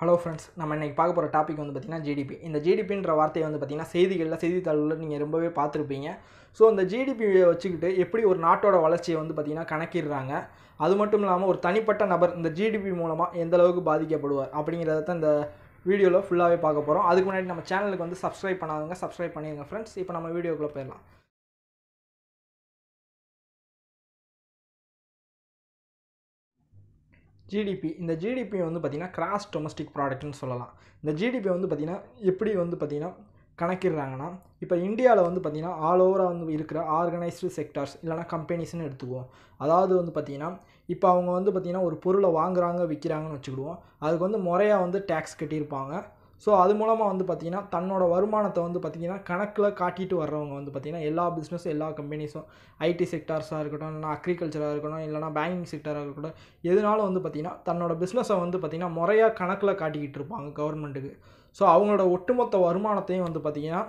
hello friends நம்ம இன்றைக்கி பார்க்க போகிற டாபிக் வந்து பார்த்திங்கன்னா ஜிடிபி இந்த ஜிடிபின்ற வார்த்தையை வந்து பார்த்திங்கன்னா செய்திகளில் செய்தித்தாள்களில் நீங்கள் ரொம்பவே பார்த்துருப்பீங்க ஸோ அந்த ஜிடிபியை வச்சுக்கிட்டு எப்படி ஒரு நாட்டோட வளர்ச்சியை வந்து பார்த்திங்கன்னா கணக்கிடுறாங்க அது மட்டும் இல்லாமல் ஒரு தனிப்பட்ட நபர் இந்த ஜிடிபி மூலமாக எந்த அளவுக்கு பாதிக்கப்படுவார் அப்படிங்கிறத தான் இந்த வீடியோவில் ஃபுல்லாகவே பார்க்க போகிறோம் அதுக்கு முன்னாடி நம்ம சேனலுக்கு வந்து சப்ஸ்கிரைப் பண்ணாதவங்க சப்ஸ்கிரைப் பண்ணிடுங்க ஃப்ரெண்ட்ஸ் இப்போ நம்ம வீடியோக்குள்ளே போயிடலாம் ஜிடிபி இந்த ஜிடிபி வந்து பார்த்திங்கன்னா கிராஸ் டொமஸ்டிக் ப்ராடக்ட்னு சொல்லலாம் இந்த ஜிடிபி வந்து பார்த்திங்கன்னா எப்படி வந்து பார்த்திங்கன்னா கணக்கிடுறாங்கன்னா இப்போ இந்தியாவில் வந்து பார்த்திங்கன்னா ஆல் ஓவராக வந்து இருக்கிற ஆர்கனைஸ்டு செக்டார்ஸ் இல்லைனா கம்பெனிஸ்னு எடுத்துக்குவோம் அதாவது வந்து பார்த்திங்கன்னா இப்போ அவங்க வந்து பார்த்திங்கன்னா ஒரு பொருளை வாங்குகிறாங்க விற்கிறாங்கன்னு வச்சுக்கிடுவோம் அதுக்கு வந்து முறையாக வந்து டேக்ஸ் கட்டியிருப்பாங்க ஸோ அது மூலமாக வந்து பார்த்திங்கன்னா தன்னோட வருமானத்தை வந்து பார்த்திங்கன்னா கணக்கில் காட்டிட்டு வர்றவங்க வந்து பார்த்திங்கன்னா எல்லா பிஸ்னஸும் எல்லா கம்பெனிஸும் ஐடி செக்டார்ஸாக இருக்கட்டும் இல்லைனா அக்ரிகல்ச்சராக இருக்கட்டும் இல்லைனா பேங்கிங் செக்டராக இருக்கட்டும் எதனாலும் வந்து பார்த்திங்கன்னா தன்னோட பிஸ்னஸை வந்து பார்த்திங்கன்னா முறையாக கணக்கில் காட்டிக்கிட்டு இருப்பாங்க கவர்மெண்ட்டுக்கு ஸோ அவங்களோட ஒட்டுமொத்த வருமானத்தையும் வந்து பார்த்திங்கன்னா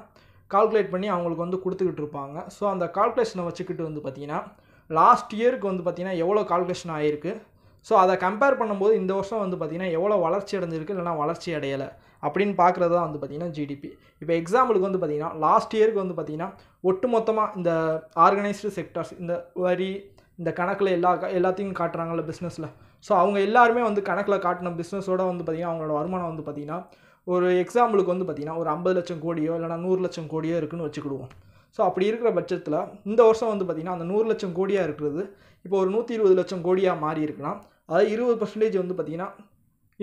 கால்குலேட் பண்ணி அவங்களுக்கு வந்து கொடுத்துக்கிட்டு இருப்பாங்க ஸோ அந்த கால்குலேஷனை வச்சுக்கிட்டு வந்து பார்த்திங்கன்னா லாஸ்ட் இயருக்கு வந்து பார்த்திங்கன்னா எவ்வளோ கால்குலேஷன் ஆகிருக்கு ஸோ அதை கம்பேர் பண்ணும்போது இந்த வருஷம் வந்து பார்த்திங்கன்னா எவ்வளோ வளர்ச்சி அடைஞ்சிருக்கு இல்லைனா வளர்ச்சி அடையலை அப்படின்னு பார்க்குறது தான் வந்து பார்த்திங்கன்னா ஜிடிபி இப்போ எக்ஸாம்பிளுக்கு வந்து பார்த்திங்கன்னா லாஸ்ட் இயருக்கு வந்து பார்த்திங்கன்னா ஒட்டு மொத்தமாக இந்த ஆர்கனைஸ்டு செக்டர்ஸ் இந்த வரி இந்த கணக்கில் எல்லா எல்லாத்தையும் காட்டுறாங்கல்ல பிஸ்னஸில் ஸோ அவங்க எல்லாருமே வந்து கணக்கில் காட்டின பிஸ்னஸோட வந்து பார்த்திங்கன்னா அவங்களோட வருமானம் வந்து பார்த்திங்கன்னா ஒரு எக்ஸாம்பிளுக்கு வந்து பார்த்திங்கன்னா ஒரு ஐம்பது லட்சம் கோடியோ இல்லைனா நூறு லட்சம் கோடியோ இருக்குன்னு வச்சுக்கிடுவோம் ஸோ அப்படி இருக்கிற பட்சத்தில் இந்த வருஷம் வந்து பார்த்திங்கன்னா அந்த நூறு லட்சம் கோடியாக இருக்கிறது இப்போ ஒரு நூற்றி இருபது லட்சம் கோடியாக மாறி இருக்குன்னா அதாவது இருபது பர்சன்டேஜ் வந்து பார்த்திங்கன்னா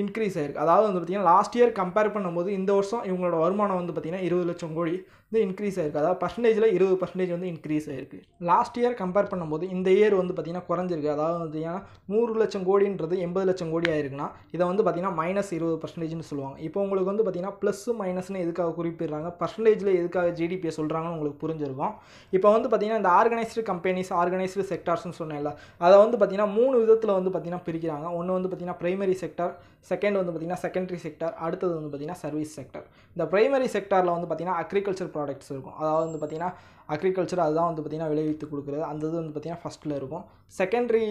இன்க்ரீஸ் ஆயிருக்கு அதாவது வந்து பார்த்திங்கன்னா லாஸ்ட் இயர் கம்பேர் பண்ணும்போது இந்த வருஷம் இவங்களோட வருமானம் வந்து பார்த்திங்கன்னா இருபது லட்சம் கோடி வந்து இன்க்ரீஸ் ஆயிருக்கு அதாவது பர்சன்டேஜில் இருபது பர்சன்டேஜ் வந்து இன்க்ரீஸ் ஆயிருக்கு லாஸ்ட் இயர் கம்பேர் பண்ணும்போது இந்த இயர் வந்து பார்த்திங்கன்னா குறைஞ்சிருக்கு அதாவது பார்த்திங்கன்னா நூறு லட்சம் கோடின்றது எண்பது லட்சம் கோடி ஆயிருக்குன்னா இதை வந்து பார்த்திங்கன்னா மைனஸ் இருபது பர்சன்டேஜ்னு சொல்லுவாங்க இப்போ உங்களுக்கு வந்து பார்த்திங்கன்னா ப்ளஸ் மைனஸ்னு எதுக்காக குறிப்பிடுறாங்க பர்சன்டேஜில் எதுக்காக ஜிடிபியை சொல்கிறாங்கன்னு உங்களுக்கு புரிஞ்சிருக்கும் இப்போ வந்து பார்த்திங்கன்னா இந்த ஆர்கனைஸ்டு கம்பெனிஸ் ஆர்கனைஸ்டு செக்டார்ஸ்னு சொன்னேன்ல அதை வந்து பார்த்திங்கன்னா மூணு விதத்தில் வந்து பார்த்திங்கன்னா பிரிக்கிறாங்க ஒன்று வந்து பார்த்திங்கன்னா ப்ரைமரி செக்டார் செகண்ட் வந்து பார்த்திங்கன்னா செகண்டரி செக்டார் அடுத்தது வந்து பார்த்திங்கன்னா சர்வீஸ் செக்டர் இந்த ப்ரைமரி செக்டாரில் வந்து பார்த்திங்கன்னா அக்ரிகல்ச்சர் ப்ராடக்ட்ஸ் இருக்கும் அதாவது வந்து பார்த்திங்கன்னா அக்ரிகல்ச்சர் அதுதான் வந்து பார்த்திங்கன்னா விளைவித்து கொடுக்குறது அந்த இது வந்து பார்த்திங்கன்னா ஃபஸ்ட்டில் இருக்கும் செகண்டரி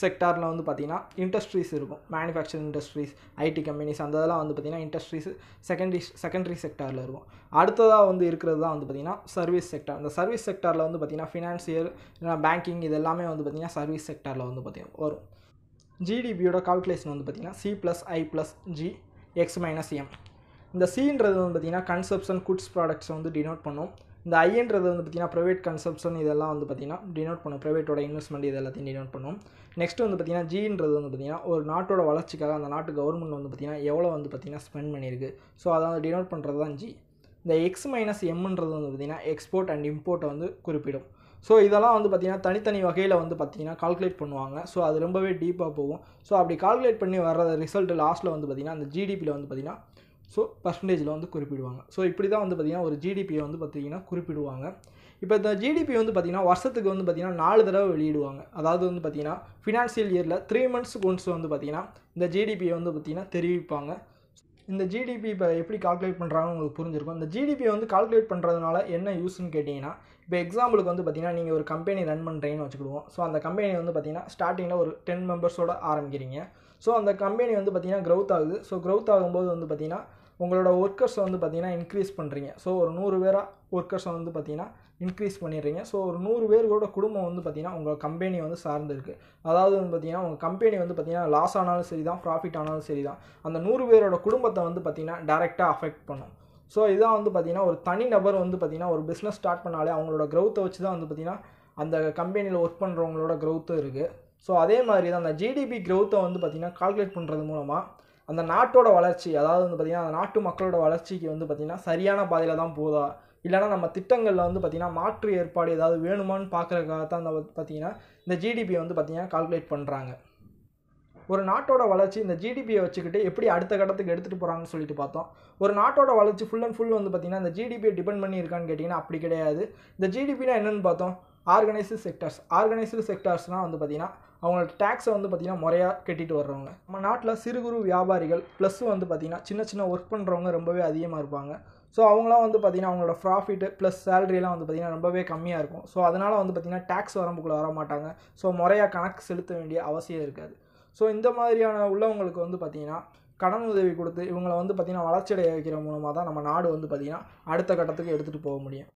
செக்டாரில் வந்து பார்த்திங்கன்னா இண்டஸ்ட்ரீஸ் இருக்கும் மேனுஃபேக்சரிங் இண்டஸ்ட்ரீஸ் ஐடி கம்பெனிஸ் அந்த இதெல்லாம் வந்து பார்த்திங்கன்னா இண்டஸ்ட்ரீஸ் செகண்டரி செகண்டரி செக்டாரில் இருக்கும் அடுத்ததாக வந்து இருக்கிறது தான் வந்து பார்த்திங்கன்னா சர்வீஸ் செக்டார் அந்த சர்வீஸ் செக்டாரில் வந்து பார்த்திங்கன்னா ஃபினான்சியல் பேங்கிங் இது எல்லாமே வந்து பார்த்திங்கன்னா சர்வீஸ் செக்டாரில் வந்து பார்த்திங்கன்னா வரும் ஜிடிபியோட கால்குலேஷன் வந்து பார்த்திங்கன்னா C plus I plus G X minus M இந்த சீன்றது வந்து பார்த்திங்கன்னா கன்சப்ஷன் குட்ஸ் ப்ராடக்ட்ஸை வந்து டினோட் பண்ணும் இந்த ஐன்றது வந்து பார்த்திங்கன்னா ப்ரைவேட் கன்சப்ஷன் இதெல்லாம் வந்து பார்த்திங்கன்னா டினோட் பண்ணும் ப்ரைவேட்டோட இன்வெஸ்ட்மெண்ட் இது எல்லாத்தையும் டினோட் பண்ணும் நெக்ஸ்ட் வந்து பார்த்திங்கன்னா ஜீன்றது வந்து பார்த்திங்கன்னா ஒரு நாட்டோட வளர்ச்சிக்காக அந்த நாட்டு கவர்மெண்ட் வந்து பார்த்திங்கன்னா எவ்வளோ வந்து பார்த்திங்கன்னா ஸ்பெண்ட் பண்ணியிருக்கு ஸோ அதை வந்து டினோட் பண்ணுறது தான் ஜி இந்த எக்ஸ் மைனஸ் எம்ன்றது வந்து பார்த்திங்கன்னா எக்ஸ்போர்ட் அண்ட் இம்போர்ட்டை வந்து குறிப்பிடும் ஸோ இதெல்லாம் வந்து பார்த்திங்கன்னா தனித்தனி வகையில் வந்து பார்த்திங்கன்னா கால்குலேட் பண்ணுவாங்க ஸோ அது ரொம்பவே டீப்பாக போகும் ஸோ அப்படி கால்குலேட் பண்ணி வர்ற ரிசல்ட்டு லாஸ்ட்டில் வந்து பார்த்திங்கன்னா அந்த ஜிடிபியில் வந்து பார்த்திங்கன்னா ஸோ பர்சன்டேஜில் வந்து குறிப்பிடுவாங்க ஸோ இப்படி தான் வந்து பார்த்திங்கன்னா ஒரு ஜிடிபியை வந்து பார்த்திங்கன்னா குறிப்பிடுவாங்க இப்போ இந்த ஜிடிபி வந்து பார்த்திங்கன்னா வருஷத்துக்கு வந்து பார்த்திங்கன்னா நாலு தடவை வெளியிடுவாங்க அதாவது வந்து பார்த்திங்கன்னா ஃபினான்ஷியல் இயரில் த்ரீ மந்த்ஸுக்கு ஒன்ஸ் வந்து பார்த்திங்கன்னா இந்த ஜிடிபியை வந்து பார்த்திங்கன்னா தெரிவிப்பாங்க இந்த ஜிடிபி இப்போ எப்படி கால்குலேட் பண்ணுறாங்கன்னு உங்களுக்கு புரிஞ்சிருக்கும் இந்த ஜிடிபி வந்து கால்குலேட் பண்ணுறதுனால என்ன யூஸ்ன்னு கேட்டிங்கன்னா இப்போ எக்ஸாம்பிளுக்கு வந்து பார்த்திங்கன்னா நீங்கள் ஒரு கம்பெனி ரன் பண்ணுறீங்கன்னு வச்சுக்கிடுவோம் ஸோ அந்த கம்பெனி வந்து பார்த்திங்கன்னா ஸ்டார்டிங்கில் ஒரு டென் மெம்பர்ஸோடு ஆரம்பிக்கிறீங்க ஸோ அந்த கம்பெனி வந்து பார்த்திங்கன்னா க்ரௌத் ஆகுது ஸோ க்ரௌத் ஆகும்போது வந்து பார்த்திங்கன்னா உங்களோட ஒர்க்கர்ஸை வந்து பார்த்திங்கன்னா இன்க்ரீஸ் பண்ணுறீங்க ஸோ ஒரு நூறு பேராக ஒர்க்கர்ஸை வந்து பார்த்திங்கன்னா இன்க்ரீஸ் பண்ணிடுறீங்க ஸோ ஒரு நூறு பேரோட குடும்பம் வந்து பார்த்திங்கன்னா உங்கள் கம்பெனி வந்து சார்ந்திருக்கு அதாவது வந்து பார்த்திங்கன்னா உங்கள் கம்பெனி வந்து பார்த்திங்கன்னா லாஸ் ஆனாலும் சரி தான் ப்ராஃபிட் ஆனாலும் சரி தான் அந்த நூறு பேரோட குடும்பத்தை வந்து பார்த்திங்கன்னா டேரெக்டாக அஃபெக்ட் பண்ணும் ஸோ இதான் வந்து பார்த்திங்கன்னா ஒரு தனிநபர் வந்து பார்த்திங்கன்னா ஒரு பிஸ்னஸ் ஸ்டார்ட் பண்ணாலே அவங்களோட க்ரௌத்தை வச்சு தான் வந்து பார்த்திங்கன்னா அந்த கம்பெனியில் ஒர்க் பண்ணுறவங்களோட க்ரௌத்தும் இருக்குது ஸோ அதே மாதிரி தான் அந்த ஜிடிபி க்ரௌத்தை வந்து பார்த்திங்கன்னா கால்குலேட் பண்ணுறது மூலமாக அந்த நாட்டோட வளர்ச்சி அதாவது வந்து பார்த்திங்கன்னா அந்த நாட்டு மக்களோட வளர்ச்சிக்கு வந்து பார்த்திங்கன்னா சரியான பாதையில் தான் போதா இல்லைனா நம்ம திட்டங்களில் வந்து பார்த்திங்கன்னா மாற்று ஏற்பாடு ஏதாவது வேணுமான்னு பார்க்குறக்காக தான் அந்த பார்த்திங்கன்னா இந்த ஜிடிபியை வந்து பார்த்திங்கன்னா கால்குலேட் பண்ணுறாங்க ஒரு நாட்டோட வளர்ச்சி இந்த ஜிடிபியை வச்சுக்கிட்டு எப்படி அடுத்த கட்டத்துக்கு எடுத்துகிட்டு போகிறாங்கன்னு சொல்லிட்டு பார்த்தோம் ஒரு நாட்டோட வளர்ச்சி ஃபுல் அண்ட் ஃபுல் வந்து பார்த்திங்கன்னா இந்த ஜிடிபியை டிபெண்ட் பண்ணி இருக்கான்னு கேட்டிங்கன்னா அப்படி கிடையாது இந்த ஜிடிபினா என்னென்னு பார்த்தோம் ஆர்கனைஸ்டு செக்டர்ஸ் ஆர்கனைஸ்டு செக்டர்ஸ்னால் வந்து பார்த்திங்கன்னா அவங்களோட டேக்ஸை வந்து பார்த்திங்கன்னா முறையாக கட்டிட்டு வர்றவங்க நம்ம நாட்டில் சிறு குறு வியாபாரிகள் ப்ளஸ் வந்து பார்த்திங்கன்னா சின்ன சின்ன ஒர்க் பண்ணுறவங்க ரொம்பவே அதிகமாக இருப்பாங்க ஸோ அவங்களாம் வந்து பார்த்திங்கன்னா அவங்களோட ப்ராஃபிட்டு ப்ளஸ் சேலரிலாம் வந்து பார்த்திங்கன்னா ரொம்பவே கம்மியாக இருக்கும் ஸோ அதனால் வந்து பார்த்திங்கன்னா டேக்ஸ் வரம்புக்குள்ளே வர மாட்டாங்க ஸோ முறையாக கணக்கு செலுத்த வேண்டிய அவசியம் இருக்காது ஸோ இந்த மாதிரியான உள்ளவங்களுக்கு வந்து பார்த்திங்கன்னா கடன் உதவி கொடுத்து இவங்களை வந்து பார்த்திங்கன்னா வளர்ச்சியடைய வைக்கிற மூலமாக தான் நம்ம நாடு வந்து பார்த்திங்கன்னா அடுத்த கட்டத்துக்கு எடுத்துகிட்டு போக முடியும்